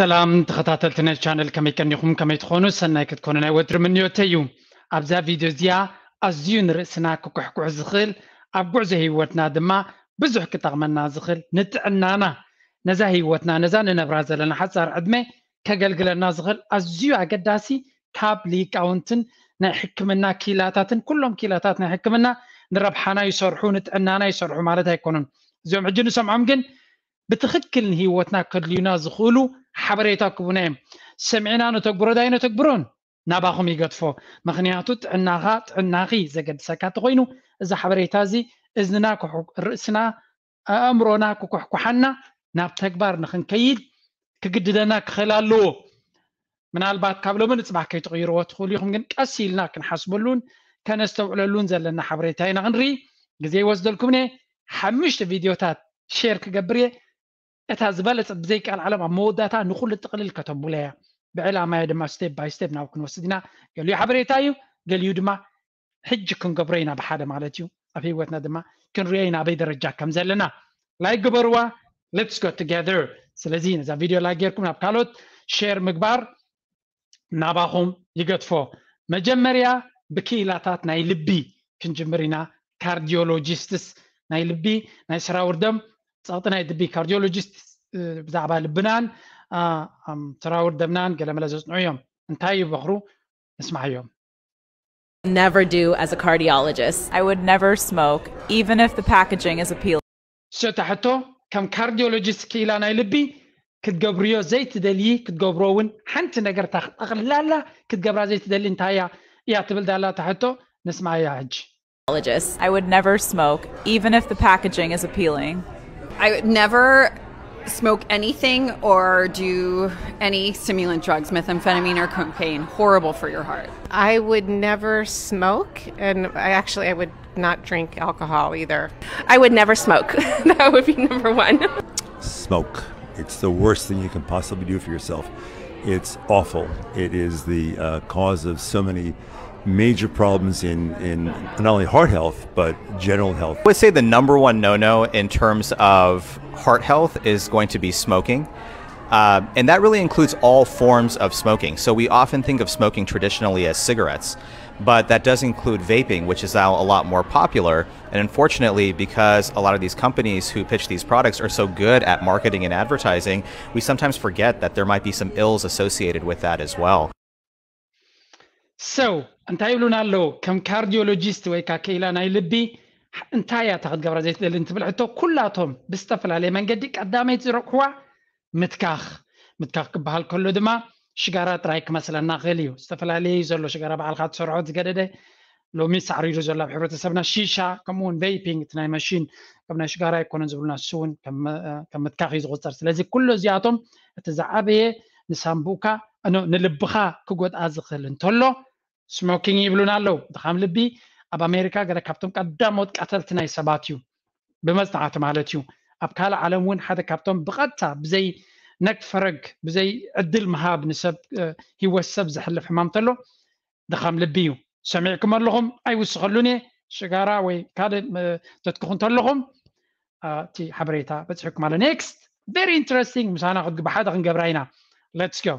ሰላም ተኸታተልቲ ናይ ቻነል ከመይ ቀኒኹም ከመይ ትኾኑ ሰናይ ክትኮኑ ናይ ወድሪ ምንዮተይ እዩ ኣብዛ ቪድዮ እዚኣ ኣዝዩ ንርእስና ክኩሕኩሕ ዝኽእል ኣብ ጉዕዞ ህይወትና ድማ ብዙሕ ክጠቕመና ዝኽእል ንጥዕናና ነዛ ህይወትና ነዛ ንነብራ ዘለና ሓፃር ዕድመ ከገልግለና ዝኽእል ኣዝዩ ኣገዳሲ ካብ ሊቃውንትን ናይ ሕክምና ኪላታትን ኩሎም ኪላታት ናይ ሕክምና ንረብሓና ይሰርሑ ንጥዕናና ይሰርሑ ማለት ኣይኮኑን እዚኦም ሕጂ ንሰምዖም ግን بتخكل هي وتناكر ليوناز خولو حبري تاكو بنام سمعنا انو تكبرو داينو تكبرون ناباخو ميغطفو مخنياتو تعناغا تعناغي زاقد ساكات غينو ازا حبري تازي ازنا كحو رأسنا امرونا آه، كحو حنا ناب تكبار نخن كيد كقددنا كخلالو من البات كابلو من اتباح كي تغيرو واتخولي خم جن كاسيلنا كنحسبولون كنستوعلولون زلنا حبري تاينا غنري جزي وزدلكم ني حمشت فيديو تات شير كقبريه اتها زبالت بزيك على مود داتا نقول التقليل كتب ولا بعلا ما يدما ستيب باي ستيب ناو كن وسدنا قال لي حبري تايو قال لي يدما حج كن قبرينا بحاله مالتيو افي وتنا دما كن رينا بي درجه كم زلنا لايك قبروا ليتس جو توجذر سلازين اذا فيديو لايك يركم ابكالوت شير مكبار ناباهم يقطفو مجمريا بكيلاتات ناي لبي كن جمرينا كارديولوجيستس ناي لبي ناي سراوردم دم ፀቕጢ ናይ ድቢ ካርዲዮሎጂስት ብዛዕባ ልብናን ተራውር ደምናን ገለመለ ዘፅንዑ እዮም እንታይ ይበኽሩ ንስማዕ እዮም Never do as a cardiologist. I would never smoke, even if the packaging is appealing. شتا حتو كم كارديولوجيست كيلا ناي لبي كتقبريو زيت دلي كتقبرون حنت نقر تاخت أغلى لا كتقبرا زيت دلي انتايا يا تبل دالا تحتو نسمع يا حج. I would never smoke, even if the packaging is appealing. I would never smoke anything or do any stimulant drugs, methamphetamine or cocaine. Horrible for your heart. I would never smoke, and I actually I would not drink alcohol either. I would never smoke. that would be number one. Smoke. It's the worst thing you can possibly do for yourself. It's awful. It is the uh, cause of so many major problems in, in not only heart health, but general health. I would say the number one no no in terms of heart health is going to be smoking. Uh, and that really includes all forms of smoking. So we often think of smoking traditionally as cigarettes, but that does include vaping, which is now a lot more popular. And unfortunately, because a lot of these companies who pitch these products are so good at marketing and advertising, we sometimes forget that there might be some ills associated with that as well. So, እንታይ ይብሉና ኣለዉ ከም ካርዲዮሎጂስት ወይ ከዓ ከኢላ ናይ ልቢ እንታይ እያ ተክትገብራ ዘይትደሊ እንትብል ሕቶ ኩላቶም ብዝተፈላለየ መንገዲ ቀዳመይቲ ዝረክሕዋ ምትካኽ ምትካኽ ክበሃል ከሎ ድማ ሽጋራ ጥራይ ክመስለና ክእል እዩ ዝተፈላለየ ዘሎ ሽጋራ በዓልካ ትሰርሖ ዝገደደ ሎሚ ሳዕሪዱ ዘሎ ኣብ ሕብረተሰብና ሺሻ ከምኡውን ቬይፒንግ እቲ ናይ መሽን ከም ናይ ሽጋራ ይኮነን ዝብሉና ንሱ እውን ከም ምትካኽ እዩ ዝቁፅር ስለዚ ኩሉ እዚኣቶም እቲ ዝዓበየ ንሳንቡእካ ንልብካ ክጎድኣ ዝኽእል እንተሎ ስሞኪንግ ይብሉን ኣለዉ ድኻም ልቢ ኣብ ኣሜሪካ ገለ ካብቶም ቀዳሞት ቀተልቲ ናይ ሰባት እዩ ብመፅናዕቲ ማለት እዩ ኣብ ካልእ ዓለም እውን ሓደ ካብቶም ብቐጥታ ብዘይ ነክፈረግ ብዘይ ዕድል ምሃብ ንሰብ ሂወት ሰብ ዘሕልፍ ሕማም እንተሎ ድኻም ልቢ እዩ ሰሚዕኩም ኣለኹም ኣይውስኸሉን እየ ሽጋራ ወይ ካልእ ተትክኹ እንተለኹም እቲ ሓበሬታ በፅሕኩም ኣሎ ኔክስት ቨሪ ኢንትረስቲንግ ምሳና ክትግብሓደ ክንገብራ ኢና ሌትስ ጎ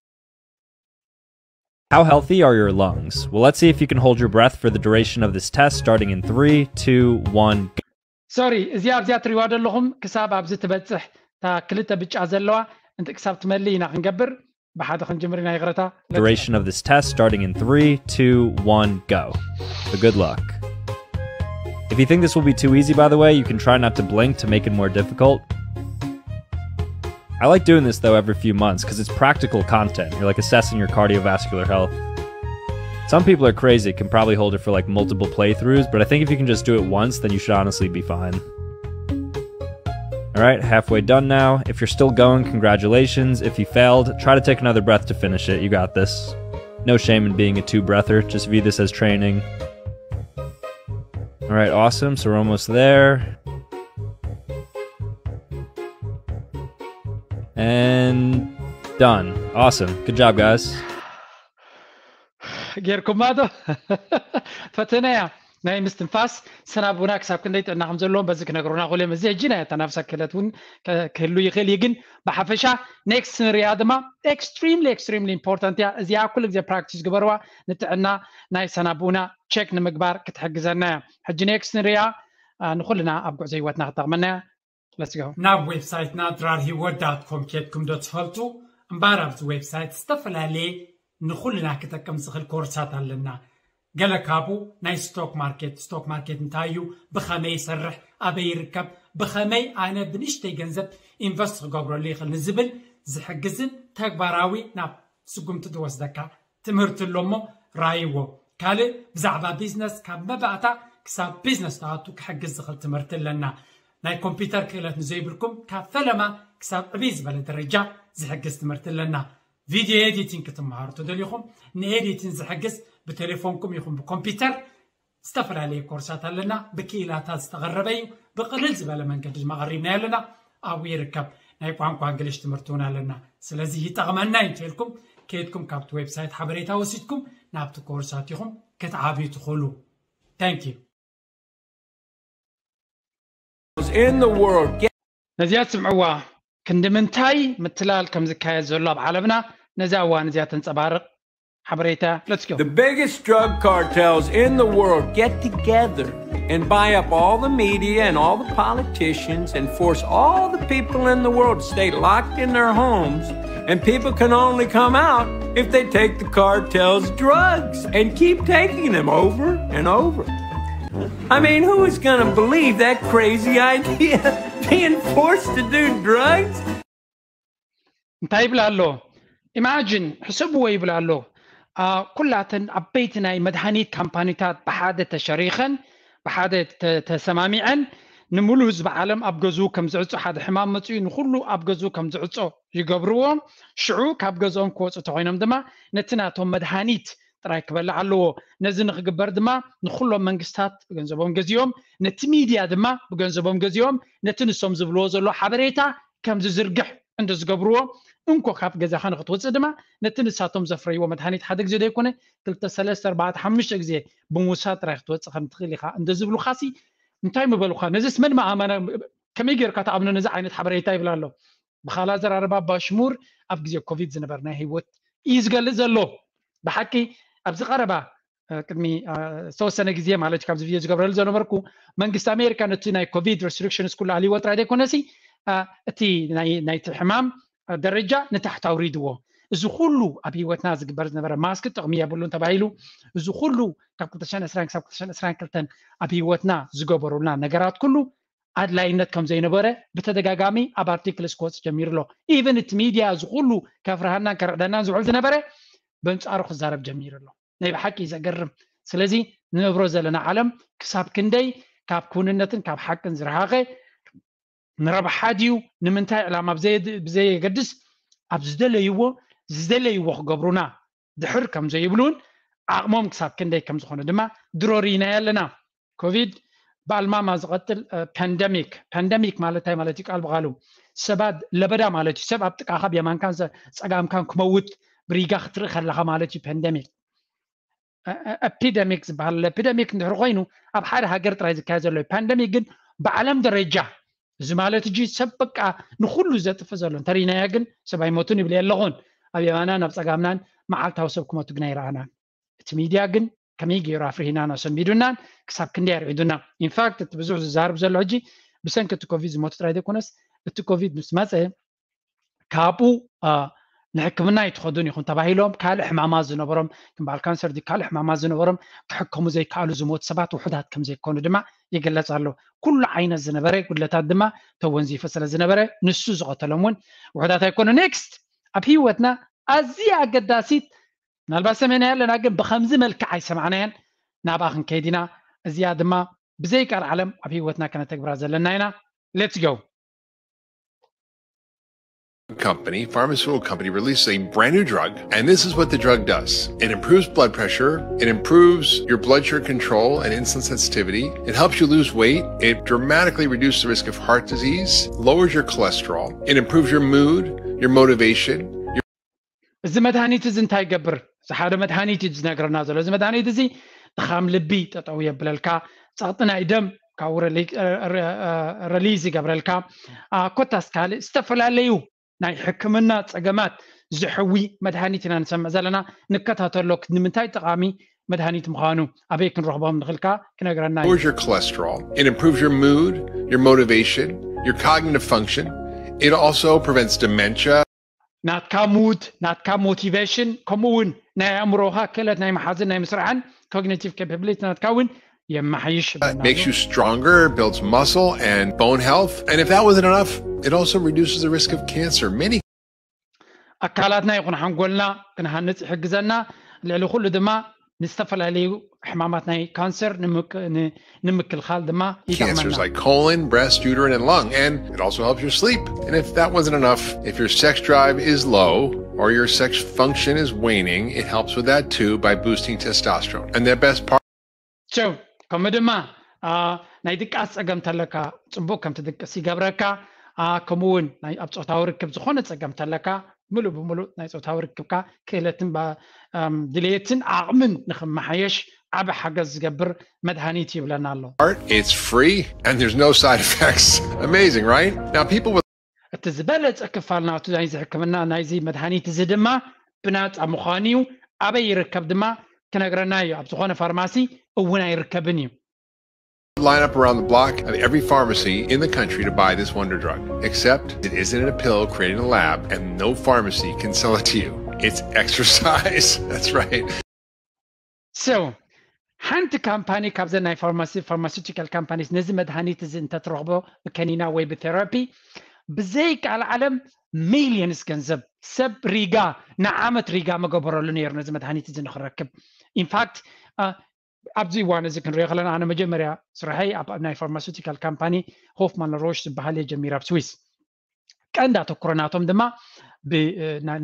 How healthy are your lungs? Well, let's see if you can hold your breath for the duration of this test, starting in three, two, one. Go. Sorry, እዚኣ እዚኣ እትሪእዋ ዘለኹም ክሳብ ኣብዚ ትበፅሕ እታ ክልተ ብጫ bich azalwa ክሳብ ትመሊ ኢና ክንገብር ብሓደ ክንጅምር ኢና ይቕረታ duration of this test starting in three, two, one, go. So good luck. If you think this will be too easy, by the way, you can try not to blink to make it more difficult. I like doing this though every few months because it's practical content. You're like assessing your cardiovascular health. Some people are crazy, can probably hold it for like multiple playthroughs, but I think if you can just do it once, then you should honestly be fine. All right, halfway done now. If you're still going, congratulations. If you failed, try to take another breath to finish it. You got this. No shame in being a two breather, just view this as training. All right, awesome. So we're almost there. And done. Awesome. Good job, guys. Gli racomando. فتنايا ናይ ምስ ትንፋስ ሰናብና ክሳብ ክንደይ ጥዕና ከም ዘለዎም በዚ ክነግሩና ክእሉ እዮም እዚ ሕጂ ናይ ተናፍሳ ክእለት እውን ክህሉ ይኽእል እዩ ግን ብሓፈሻ ኔክስት ንሪኣ ድማ ኤክስትሪምሊ ኤክስትሪምሊ ኢምፖርታንት እያ እዚኣ ኩሉ ግዜ ፕራክቲስ ግበርዋ ንጥዕና ናይ ሰናብኡና ቸክ ንምግባር ክትሕግዘና እያ ሕጂ ኔክስት ንሪኣ ንኩልና ኣብ ጉዕዞ ሂወትና ክተቕመና እያ ናብ ዌብሳይትና ድራርሂ ወዳት ኮም ኬድኩም ዶ ትፈልጡ እምበር ኣብቲ ዌብሳይት ዝተፈላለየ ንኩልና ክጠቅም ዝኽእል ኮርሳት ኣለና ገለ ካብኡ ናይ ስቶክ ማርኬት ስቶክ ማርኬት እንታይ እዩ ብኸመይ ይሰርሕ ኣበይ ይርከብ ብኸመይ ኣነ ብንእሽተይ ገንዘብ ኢንቨስት ክገብረሉ ይኽእል ንዝብል ዝሕግዝን ተግባራዊ ናብ ስጉምቲ ትወስደካ ትምህርቲ ኣሎ እሞ ራይዎ ካልእ ብዛዕባ ቢዝነስ ካብ መባእታ ክሳብ ቢዝነስ ተኣቱ ክሕግዝ ዝኽእል ትምህርቲ ኣለና ናይ ኮምፒተር ክእለት ንዘይብልኩም ካብ ፈለማ ክሳብ ዕብይ ዝበለ ደረጃ ዝሕግዝ ትምህርቲ ኣለና ቪድዮ ኤዲቲንግ ክትመሃሩ ተደልዩኹም ንኤዲቲንግ ዝሕግዝ ብቴሌፎንኩም ይኹም ብኮምፒተር ዝተፈላለየ ኮርሳት ኣለና ብክኢላታት ዝተቐረበ እዩ ብቕልል ዝበለ መንገዲ ድማ ቀሪብናዮ ኣለና ኣብኡ ይርከብ ናይ ቋንቋ እንግሊሽ ትምህርቲ እውን ኣለና ስለዚ ይጠቕመና እዩ ትልኩም ከይድኩም ካብቲ ዌብሳይት ሓበሬታ ወሲድኩም ናብቲ ኮርሳት ኢኹም ክትዓብዩ ትኽእሉ ታንኪዩ in the world. ነዚያ ዝስምዕዋ ክንዲ ምትላል ከም ዝካየድ ዘሎ ኣብ ዓለምና ተንፀባርቕ ሓበሬታ The biggest drug cartels in the world get together and buy up all the media and all the politicians and force all the people in the world to stay locked in their homes and people can only come out if they take the cartel's drugs and keep taking them over and over. I mean, who is gonna believe that crazy idea? Being forced to do drugs? እንታይ ይብላ ኣሎ ኢማጅን ሕስብዎ ይብላ ኣሎ ኩላተን ዓበይቲ ናይ መድሃኒት ካምፓኒታት ብሓደ ተሸሪኸን ብሓደ ተሰማሚዐን ንሙሉእ ህዝቢ ዓለም ኣብ ገዝኡ ከም ዝዕፆ ሓደ ሕማም መፅኡ ንኩሉ ኣብ ገዝኡ ከም ዝዕፆ ይገብርዎ ሽዑ ካብ ገዝኦም ክወፁ ተኮይኖም ድማ ነቲ ናቶም መድሃኒት ጥራይ ክበልዕ ኣለዎ ነዚ ንክግበር ድማ ንኩሎም መንግስትታት ብገንዘቦም ገዚኦም ነቲ ሚድያ ድማ ብገንዘቦም ገዚኦም ነቲ ንሶም ዝብልዎ ዘሎ ሓበሬታ ከምዚ ዝርግሕ እንደዝገብርዎ እንኮ ካብ ገዛኻ ንክትወፅእ ድማ ነቲ ንሳቶም ዘፍረይዎ መድሃኒት ሓደ ግዜ ደይኮነ ክልተ ሰለስተ ኣርባዕተ ሓሙሽተ ግዜ ብምውሳድ ጥራይ ክትወፅእ ከም ትኽእል ኢካ እንደዝብሉካ ሲ እንታይ ምበሉካ ነዚስ መን መኣመነ ከመይ ጌርካ ተኣምኖ ነዚ ዓይነት ሓበሬታ ይብላ ኣሎ ብካልእ ኣዘራርባ ባሽሙር ኣብ ግዜ ኮቪድ ዝነበርናይ ሂወት እዩ ዝገልፅ ዘሎ ብሓቂ ኣብዚ ቀረባ ቅድሚ ዝተወሰነ ግዜ ማለት እዩ ካብዚ ብዮ ዝገብረሉ ዘነበርኩ መንግስቲ ኣሜሪካ ነቲ ናይ ኮቪድ ሬስትሪክሽንስ ኩሉ ኣልይዎ ጥራይ ዘይኮነሲ እቲ ናይቲ ሕማም ደረጃ ንታሕቲ ኣውሪድዎ እዚ ኩሉ ኣብ ሂወትና ዝግበር ዝነበረ ማስክ ጥቕሚ የብሉን ተባሂሉ እዚ ኩሉ ካብ 220 ክሳብ 222 ኣብ ሂወትና ዝገበሩልና ነገራት ኩሉ ኣድላይነት ከም ዘይነበረ ብተደጋጋሚ ኣብ ኣርቲክልስ ክወፅ ጀሚሩ ኣሎ ኢቨን እቲ ሚድያ እዚ ኩሉ ከፍርሃናን ከርዕደናን ዝውዕል ዝነበረ بنصارو خزارب جميل الله نيب حقي زقرم سلازي نبروز لنا عالم كساب كندي كاب كون النتن كاب حق زرهاغي نرب حاديو نمنتا على ما بزي بزي قدس ابزدل يو زدل يو قبرنا دحر كم زي يبلون اقمم كساب كندي كم زخونه دما درورينا لنا كوفيد بالما ما زغتل بانديميك آه، بانديميك مالتاي مالتي قال بغالو سباد لبدا مالتي سباب تقاخب يمان كان صقام كان كموت بريغا خطر خلغا مالتي بانديميك ابيديميك ዝበሃል ፒደሚክ እንድሕር ኮይኑ ኣብ ሓደ ሃገር ጥራይ ዝካየ ዘሎ ፓንደሚክ ግን ብዓለም ደረጃ እዚ ማለት እጂ ሰብ በቃ ንኩሉ ዘጥፍእ ዘሎ እንተሪናያ ግን ሰብ ኣይሞቱን ይብል ኣለኹን ኣብ የማናን ኣብ ፀጋምናን መዓልታዊ ሰብ ክመቱ ግና ይረኣናን እቲ ሚድያ ግን ከመይ ገይሩ ኣፍርሂናን ኣሰንቢዱናን ክሳብ ክንደይ ኣርዒዱና ኢንፋክት እቲ ብዙሕ ዝዛርብ ዘሎ ሕጂ ብሰንኪ እቲ ኮቪድ ዝሞቱ ጥራይ ዘይኮነስ እቲ ኮቪድ ምስ መፀ ካብኡ ንሕክምና ይትኸዱን ይኹን ተባሂሎም ካልእ ሕማማት ዝነበሮም ክምበሃል ካንሰር ካልእ ሕማማት ዝነበሮም ክሕከሙ ዘይከኣሉ ዝሞት ሰባት ውሑዳት ከም ዘይኮኑ ድማ ይገለፅ ኣሎ ኩሉ ዓይነት ዝነበረ ጉድለታት ድማ ተወንዚፉ ስለ ዝነበረ ንሱ ዝቐተሎም እውን ውሑዳት ኣይኮኑ ኔክስት ኣብ ሂወትና ኣዝያ ኣገዳሲት ምናልባት ሰሜና ኣለና ግን ብከምዚ መልክዕ ኣይሰማዕናየን ናብኣ ክንከይድ ኢና እዚኣ ድማ ብዘይቀር ዓለም ኣብ ሂወትና ከነተግብራ ዘለና ኢና ሌትስ ጎ company, pharmaceutical company, releases a brand new drug. And this is what the drug does it improves blood pressure, it improves your blood sugar control and insulin sensitivity, it helps you lose weight, it dramatically reduces the risk of heart disease, lowers your cholesterol, it improves your mood, your motivation. Your- ሓደ መድሃኒት እዩ ዝነገረና ዘሎ እዚ መድሃኒት እዚ ድኻም ልቢ ጠጠው የብለልካ ፀቕጢ ናይ ደም ካብኡ ረሊዝ ይገብረልካ ኮታስ ካልእ ዝተፈላለዩ ናይ ሕክምና ፀገማት ዝሕዊ መድሃኒት ኢና ንሰምዕ ዘለና ንከታተሎ ንምንታይ ጠቃሚ መድሃኒት ምዃኑ ኣበይ ክንረክቦም ንኽልካ ክነግረና your cholesterol it improves your mood your motivation your cognitive function it also prevents dementia ናትካ ሙድ ናትካ ሞቲቬሽን ከምኡ እውን ናይ ኣእምሮካ ክእለት ናይ መሓዝን ናይ ምስርዓን ኮግኒቲቭ ካፓብሊቲ ናትካ እውን It uh, makes you stronger, builds muscle and bone health. And if that wasn't enough, it also reduces the risk of cancer. Many ኣካላትና ይኹን ሓንጎልና ክንሃንፅ ይሕግዘና ልዕሊ ኩሉ ድማ ንዝተፈላለዩ ሕማማት ናይ ካንሰር ንምክልኻል ድማ Cancers like colon, breast, uterine, and lung, and it also helps your sleep. And if that wasn't enough, if your sex drive is low or your sex function is waning, it helps with that too by boosting testosterone. And the best part. So, ከምኡ ድማ ናይ ድቃስ ፀገም ተለካ ፅቡቅ ከም ትድቅስ ይገብረካ ከምኡ እውን ኣብ ፆታዊ ርክብ ዝኾነ ፀገም ተለካ ሙሉእ ብሙሉእ ናይ ፆታዊ ርክብካ ክእለትን ድሌትን ዓቕምን ንክመሓየሽ ዓብ ሓገዝ ዝገብር መድሃኒት ይብለና ኣሎ እቲ ዝበለፀ ክፋል ናቱ ናይዚ ሕክምና ናይዚ መድሃኒት እዚ ድማ ብናፃ ምኳን እዩ ኣበይ ይርከብ ድማ كنغرنايو ابتخونا فارماسي او وين يركبنيو line up around the block of every pharmacy in the country to buy this wonder drug. Except it isn't a pill created in a lab, and no pharmacy can sell it to you. It's exercise. That's right. So, حنت كامباني كابزا ناي فارماسي فارماسيوتيكال كامبانيز نزمد هانيتز انت ترغبو كانينا ويب ثيرابي بزيك على العالم ميليونز كنزب سب ريغا نعمت ريغا مقبرو لنير نزمد هانيتز نخركب ኢንፋክት ኣብዚ እዋን እዚ ክንሪኦ ከለና ኣነ መጀመርያ ስራሐይ ኣብ ናይ ፋርማስቲካል ካምፓኒ ሆፍማን ሮሽ ዝበሃል እየ ጀሚር ኣብ ስዊስ ቀንዲ ኣተኩሮ ናቶም ድማ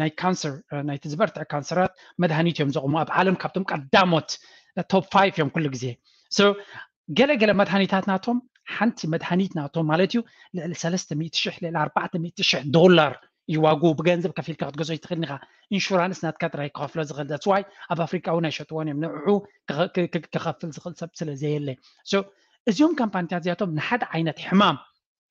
ናይ ካንሰር ናይቲ ዝበርትዕ ካንሰራት መድሃኒት እዮም ዘቕሙ ኣብ ዓለም ካብቶም ቀዳሞት ቶፕ ፋይቭ እዮም ኩሉ ግዜ ሶ ገለገለ መድሃኒታት ናቶም ሓንቲ መድሃኒት ናቶም ማለት እዩ ልዕሊ 300 ልዕሊ 400 ዶላር يواجهوا بغنزب كفي الكارت جزء يتخنغا إنشورانس نات كات راي كوفلا زغل ذاتس واي أب أفريقيا ونا شتوان يمنعو كخفل زغل سب سلا زي اللي سو so, እዚኦም ካምፓኒታት እዚኣቶም ንሓደ ዓይነት ሕማም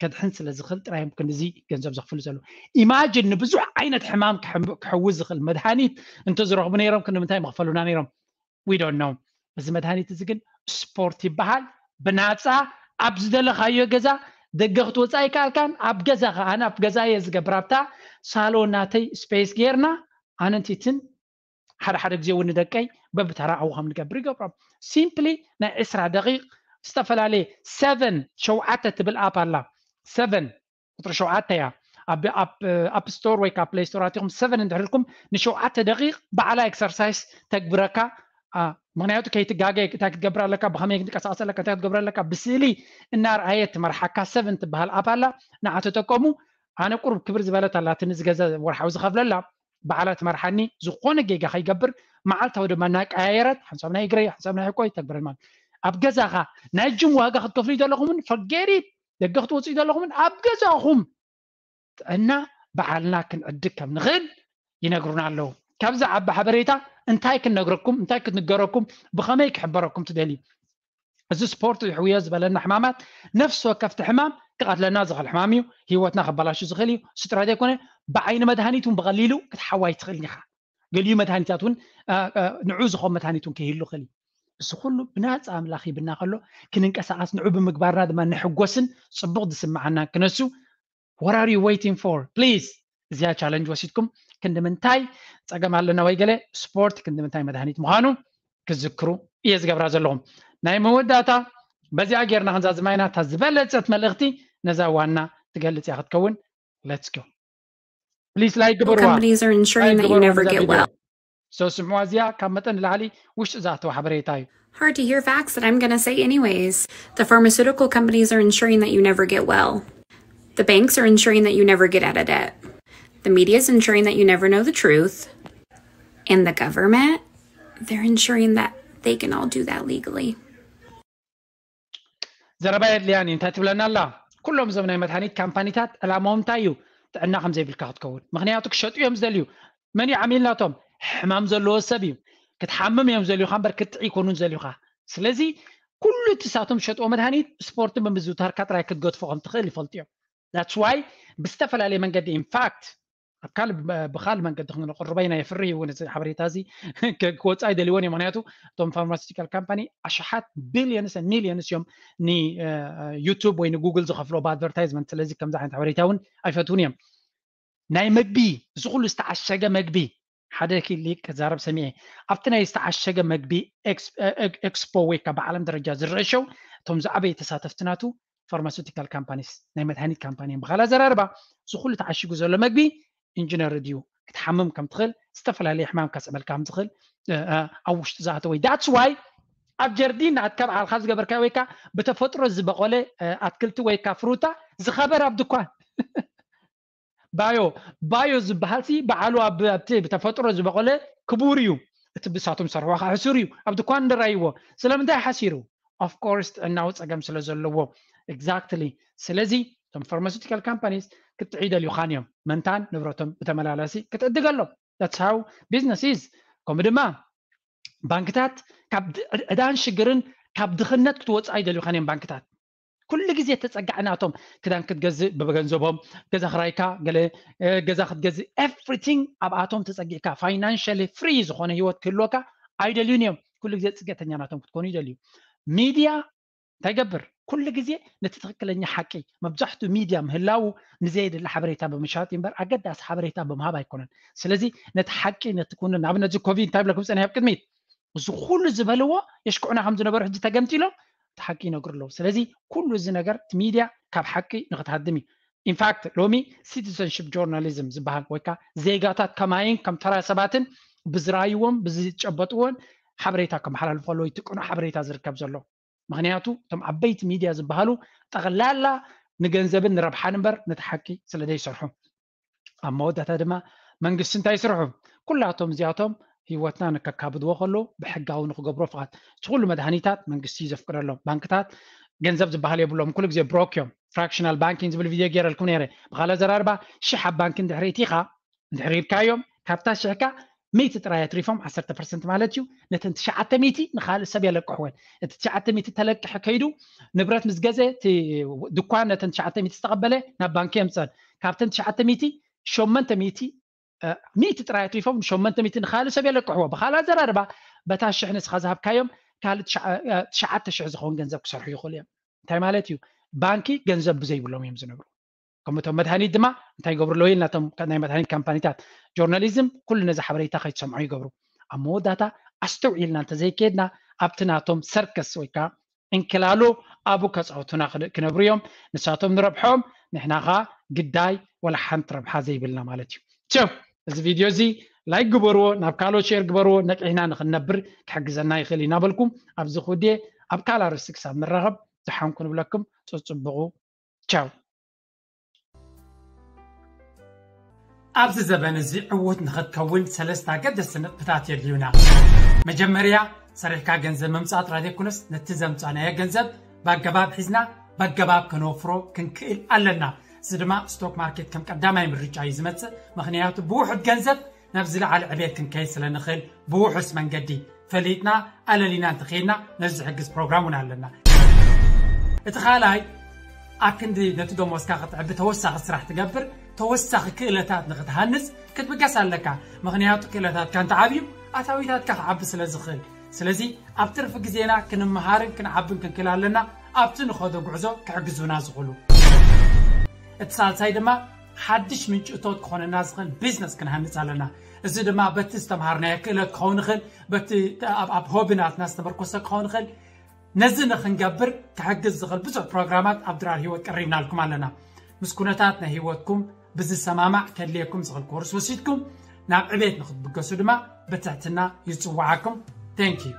ከድሕን ስለ ዝኽእል ጥራይ ምክን እዚ ገንዘብ ዘኽፍሉ ዘሎ ኢማጅን ንብዙሕ ዓይነት ሕማም ክሕውዝ ዝኽእል መድሃኒት እንተዝረኽቡ ነይሮም ክንምንታይ መኽፈሉና ነይሮም ዊዶን ነው እዚ መድሃኒት እዚ ግን ስፖርት ይበሃል ብናፃ ኣብ ዝደለካዮ ገዛ ደገኽቲ ወፃኢ ካልካን ኣብ ገዛኻ ኣነ ኣብ ገዛየ ዝገብር ኣብታ ሳሎን ናተይ ስፔስ ጌርና ኣነንቲትን ሓደ ሓደ ግዜ እውን ንደቀይ በብተራ ኣብኡ ከም ንገብር ይገብሮም ሲምፕሊ ናይ 20 ደቂቕ ዝተፈላለየ ሰቨን ሸውዓተ ትብል ኣፕ ኣላ ሰቨን ቁጥሪ ሸውዓተ እያ ኣብ ስቶር ወይ ካብ ፕሌይ ስቶር ኣትኹም ሰቨን እንድሕር ኢልኩም ንሸውዓተ ደቂቕ በዓላ ኤክሰርሳይዝ ተግብረካ ምክንያቱ ከይትጋገ እታ ክትገብር ብከመይ ክትንቀሳቀስ ኣለካ እንታይ ክትገብር ኣለካ ብስእሊ እናርኣየ ትመርሓካ ሰብ እንትበሃል ኣብ ኣላ ንዓተ ጠቀሙ ኣነ ቁርብ ክብር ዝበለት ኣላ እቲ ንዝገዛ ወርሓዊ ዝኸፍለላ በዓላ ትመርሓኒ ዝኾነ ጌጋ ከይገብር መዓልታዊ ድማ እናቀያየረት ሓንሳብ ናይ እግረይ ሓንሳብ ናይ ሕቆይ ተግብረልማ ኣብ ገዛኻ ናይ ጅም ዋጋ ክትከፍሉ ዘለኹምን ፈጌሪት ደገ ክትወፅኡ ዘለኹምን ኣብ ገዛኹም እና በዓልና ክንዕድግ ከም ንኽእል ይነግሩና ኣለዉ ካብዛ ዓባ ሓበሬታ እንታይ ክንነግረኩም እንታይ ክትንገረኩም ብኸመይ ክሕበረኩም ትደልዩ እዚ ስፖርት ይሕውዮ ዝበለና ሕማማት ነፍሲ ወከፍቲ ሕማም ክቐትለና ዝኽእል ሕማም እዩ ሂወትና ከበላሹ ዝኽእል እዩ ስጥረት ኣይኮነ ብዓይኒ መድሃኒት እውን ብቐሊሉ ክትሓዋይ ትኽእል ኢኻ ገሊዩ መድሃኒታት እውን ንዑ ዝኸም መድሃኒት እውን ክህሉ ይኽእል እዩ እዚ ኩሉ ብናፃ ኣምላኽ ይብና ከሎ ክንንቀሳቐስ ንዑ ብምግባርና ድማ ንሕጎስን ፅቡቅ ዝስምዓና ክነሱ ወራር ዩ ዌይቲንግ ፎር ፕሊዝ እዚ ቻለንጅ ወሲድኩም ክንዲምንታይ ፀገም ኣለና ወይ ገለ ስፖርት ክንዲምንታይ መድሃኒት ምዃኑ ክዝክሩ እየ ዝገብራ ዘለኹም ናይ መወዳእታ በዚኣ ጌርና ክንዛዝማ ኢና እታ ዝበለፀት መልእኽቲ ነዛ ዋና ትገልፅ እያ ክትከውን ለትስ ጎ ፕሊስ ላይ ግበርዋ So Hard to hear facts that I'm going to say anyways. The pharmaceutical companies are ensuring that you never get well. The banks are ensuring that you never get out of debt. The media is ensuring that you never know the truth. And the government, they're ensuring that they can all do that legally. ዘረባየድልያን እዩ እንታይ ትብለና ኣላ ኩሎም እዞም ናይ መድሓኒት ካምፓኒታት ዕላማኦም እንታይ እዩ ጥዕና ከም ዘይብልካ ክትከውን ምክንያቱ ክሸጡ እዮም ዝደልዩ መን እዩ ዓሚልናቶም ሕማም ዘለዎ ሰብ እዩ ክትሓምም እዮም ዘልዩካ እምበር ክትጥዒ ይኮኑን ዘልዩካ ስለዚ ኩሉ እቲ ሳቶም ዝሸጥዎ መድሃኒት ስፖርትን ብምዝውታርካ ጥራይ ክትገድፎ ከም ትኽእል ይፈልጡ እዮም ዛትስ ዋይ ብዝተፈላለየ መንገዲ ኢንፋክት ካብ ብካልእ መንገዲ ክንቅርበይና የፍሪ እውን እዚ ሓበሬታ እዚ ክወፃኢ ደልይዎን እዮም ምክንያቱ እቶም ፋርማስቲካል ካምፓኒ ኣሽሓት ቢልዮንስ ሚልዮንስ እዮም ንዩቱብ ወይ ንጉግል ዝኸፍሎ ብኣድቨርታይዝመንት ስለዚ ከምዚ ዓይነት ሓበሬታ እውን ኣይፈትውን እዮም ናይ መግቢ እዚ ኩሉ ዝተዓሸገ መግቢ ሓደ ክሊ ክዛረብ ሰሚዐ ኣብቲ ናይ ዝተዓሸገ መግቢ ኤክስፖ ወይ ከዓ ብዓለም ደረጃ ዝርአ ሸው እቶም ዝዓበየ ተሳተፍቲ ናቱ ፋርማስቲካል ካምፓኒስ ናይ መድሃኒት ካምፓኒ እዮም ብካልእ ዘራርባ እዚ ኩሉ ተዓሽጉ ዘሎ መግቢ انجينير ريديو كتحمم كم تخل استفل عليه حمام كاس قبل كم تخل آه، آه، او وش تزعت وي ذاتس واي ابجر دين اتكب على خاص قبل كويكا بتفطر زبقله اتكلت ويكا فروتا زخبر عبد الكوان بايو بايو زبحالتي بعلو ابتي بتفطر زبقله كبوريو اتبساتم صرحوا حسوريو عبد الكوان درايو سلام انت حسيرو اوف كورس اناوس اجام سلازلو اكزاكتلي سلازي تم فارماسيوتيكال كومبانيز ክትዕደልዩ ኻንእዮም መንታን ንብረቶም ብተመላለሲ ክትዕድገሎም ታትስሃው ቢዝነስ ኢዝ ከምኡ ድማ ባንክታት ካብ ዕዳን ሽግርን ካብ ድኽነት ክትወፃኢ ይደልዩ ኻን እዮም ባንክታት ኩሉ ግዜ ተፀጋዕ ናቶም ክዳን ክትገዝእ ብገንዘቦም ገዛ ክራይካ ገለ ገዛ ክትገዝእ ኤቭሪቲንግ ኣብኣቶም ተፀጊዕካ ፋይናንሽሊ ፍሪ ዝኾነ ሂወት ክህልወካ ኣይደልዩን እዮም ኩሉ ግዜ ፅገተኛ ናቶም ክትኮኑ ይደልዩ ሚድያ እንታይ ኩሉ ግዜ ነቲ ትክክለኛ ሓቂ መብዛሕትኡ ሚድያ ምህላው ንዘየድ ሓበሬታ ብምሻጥ እምበር ኣገዳሲ ሓበሬታ ብምሃብ ኣይኮነን ስለዚ ነቲ ሓቂ ነቲ ኩነ ንኣብነት እዚ ኮቪድ እንታይ ብለኩም ፀኒሐ ኣብ ቅድሚት እዚ ኩሉ ዝበልዎ የሽክዑና ከም ዝነበሩ ሕጂ ተገምቲሎም እቲ ሓቂ ይነግሩ ኣለዉ ስለዚ ኩሉ እዚ ነገር እቲ ሚድያ ካብ ሓቂ ንክትሃድም እዩ ኢንፋክት ሎሚ ሲቲዘንሽፕ ጆርናሊዝም ዝበሃል ወይ ከዓ ዜጋታት ከማይን ከም ተራ ሰባትን ብዝረኣይዎም ብዝጨበጥዎን ሓበሬታ ከመሓላልፉ ኣለዎ ይትቅኑ ሓበሬታ ዝርከብ ዘሎ مغنياتو تم عبيت ميديا زبهالو تغلالا نجنزبن نربح نمبر نتحكي سلدي سرحو اما ودتا دما منقسن تاي سرحو زياتوم هي هيواتنا نككابد وخلو بحقاو نخقبرو فقط تقول مدهانيتات منقسي زفكر لهم بانكتات جنزب زبهال يبلهم كل زي بروكيو فراكشنال بانكينز بالفيديو غير الكونيري بغالا زراربا شحب بانكين دحريتيخا دحرير كايوم كابتا شحكا 100 ጥራያትሪፎም 10 ማለት እዩ ነተን 900 ንካልእ ሰብ የለቅሕወን እቲ 900 ተለቅሐ ከይዱ ንብረት ምስ ገዘ እቲ ድኳን ነተን 900 ዝተቐበለ ናብ ባንኪ የምፀን ካብተን 900 800 ሚእቲ ጥራይ ኣትሪፎም ንሸመንተ ሚእቲ ንካልእ ሰብ የለቅሕዎ ብካልእ ኣዘራርባ በታ ሽሕ ንስኻ ዝሃብካዮም ካልእ ትሽዓተ ሽሕ ዝኸውን ገንዘብ ክሰርሑ ይኽእሉ እዮም እንታይ ማለት እዩ ባንኪ ገንዘብ ብዘይብሎም እዮም ዝነብሩ ከምቶም መድሃኒት ድማ እንታይ ይገብሩ ኣለዎ ኢልና እቶም ናይ መድሃኒት ካምፓኒታት ጆርናሊዝም ኩሉ ነዚ ሓበሬታ ከይትሰምዑ ይገብሩ ኣብ መወዳእታ ኣስተውዒልና እንተዘይከድና ኣብቲ ናቶም ሰርከስ ወይ ከዓ እንክላሎ ኣብኡ ከፃውቱና ክነብሩ እዮም ንሳቶም ንረብሖም ንሕና ከዓ ግዳይ ወላ ሓንቲ ረብሓ ዘይብልና ማለት እዩ ቸው እዚ ቪድዮ እዚ ላይ ግበርዎ ናብ ካልኦት ሸር ግበርዎ ነቂሕና ንክንነብር ክሕግዘና ይኽእል እዩ ናበልኩም ኣብዚ ክውድየ ኣብ ካልኣርእሲ ክሳብ ንራኸብ ዝሓንኩ ንብለኩም ፅፅብቑ ቻው ኣብዚ ዘበን እዚ ዕውት ንኽትከውን ሰለስተ ኣገደስቲ ንጥፍታት የድልዩና መጀመርያ ሰሪሕካ ገንዘብ ምምፃእ ጥራይ ዘይኮነስ ነቲ ዘምፃእናዮ ገንዘብ ብኣገባብ ሒዝና ብኣገባብ ክነወፍሮ ክንክእል ኣለና እዚ ድማ ስቶክ ማርኬት ከም ቀዳማይ ምርጫ እዩ ዝመፅእ ምክንያቱ ብውሑድ ገንዘብ ናብ ዝለዓለ ዕብት ክንከይድ ስለ ንኽእል ብውሑስ መንገዲ ፈሊጥና ኣለሊና እንተኸይድና ነዚ ዝሕግዝ ፕሮግራም እውን ኣለና እቲ ካልኣይ ኣብ ክንዲ ነቲ ደሞዝካ ክትዕቢ ተወሳኺ ስራሕ ትገብር ተወሳኺ ክእለታት ንኽትሃንጽ ክትብገስ ኣለካ ምክንያቱ ክእለታትካ እንተዓብዩ ኣታዊታትካ ክዓቢ ስለ ዝኽእል ስለዚ ኣብ ትርፊ ግዜና ክንመሃርን ክንዓብን ክንክል ኣለና ኣብቲ ንኸዶ ጉዕዞ ክዕግዙና ዝኽእሉ እቲ ሳልሳይ ድማ ሓድሽ ምንጭ እቶት ክኾነና ዝኽእል ቢዝነስ ክንሃንፅ ኣለና እዚ ድማ በቲ ዝተምሃርናዮ ክእለት ክኸውን ይኽእል በቲ ኣብ ሆቢናትና ዝተመርኮሰ ክኸውን ይኽእል ነዚ ንክንገብር ክሕግዝ ዝኽእል ብዙሕ ፕሮግራማት ኣብ ድራር ሂወት ቀሪብናልኩም ኣለና ምስ ኩነታት ናይ ሂወትኩም بزنس سمامع ليكم زغل كورس وسيدكم نعم عبيت نخد بكسو دما بتاعتنا يتوعكم Thank you.